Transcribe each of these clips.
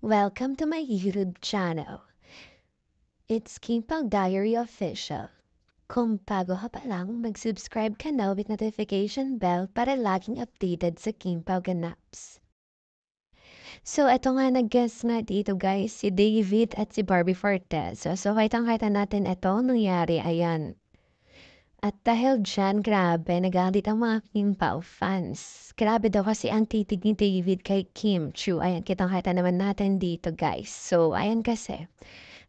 Welcome to my YouTube channel. It's Kimpang Diary Official. Kung bago ka pa lang, mag-subscribe ka na with notification bell para laging updated sa Kimpao Ganaps. So, eto nga nag-guest nga dito guys, si David at si Barbie Fortes. So, so kaitang-kaita natin eto nangyari, ayan. At dahil dyan, grabe, nagalit ang mga Kim Pao fans. Grabe daw kasi ang titig ni David kay Kim Chu. Ayan, kitang-kita naman natin dito, guys. So, ayan kasi.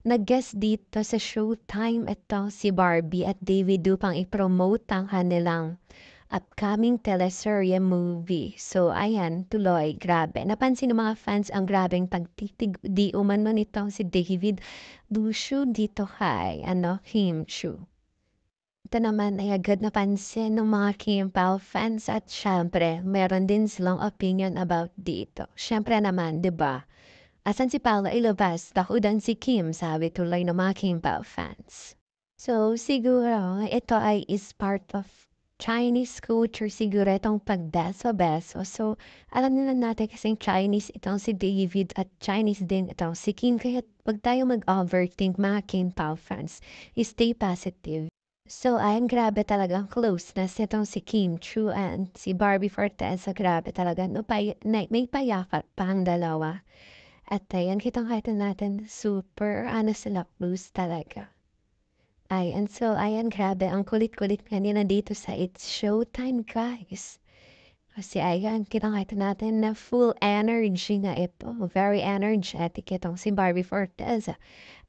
Nag-guest dito sa Showtime ito si Barbie at David upang ipromote ang kanilang upcoming teleserye movie. So, ayan, tuloy, grabe. Napansin ng mga fans ang grabeng pagtitig di umano nito si David Dushu dito kay ano, Kim Chu. Ito naman ay agad pansin ng mga Kim Pao fans at syempre, meron din silang opinion about dito. Syempre naman, 'di ba? Asan si Paolo ilabas, takudan si Kim, sabi tuloy ng mga Kim Pao fans. So, siguro, ito ay is part of Chinese culture siguro itong pagbeso-beso. So, alam nila natin kasing Chinese itong si David at Chinese din itong si Kim. Kaya pag tayo mag-overthink mga Kim Pao fans, stay positive. So, ayan, grabe talaga Close na si nitong si Kim Chu and si Barbie Forteza. Grabe talaga. No, pay, na, may payakat pa ang dalawa. At ayan, kitang-kita natin, super, ano sila, close talaga. Ayan, so, ayan, grabe. Ang kulit-kulit nga nila dito sa It's Showtime, guys. Kasi ayan, kita natin na full energy nga ito. Very energetic itong si Barbie Fortez.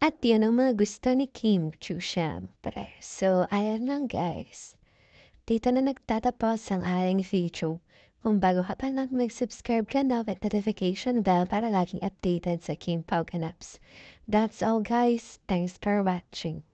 At yun ang mga gusto ni Kim Chu, syempre. So, ayan lang guys. Dito na nagtatapos ang aking video. Kung bago ka pa lang, mag-subscribe ka now at notification bell para laging updated sa Kim Pau Ganaps. That's all guys. Thanks for watching.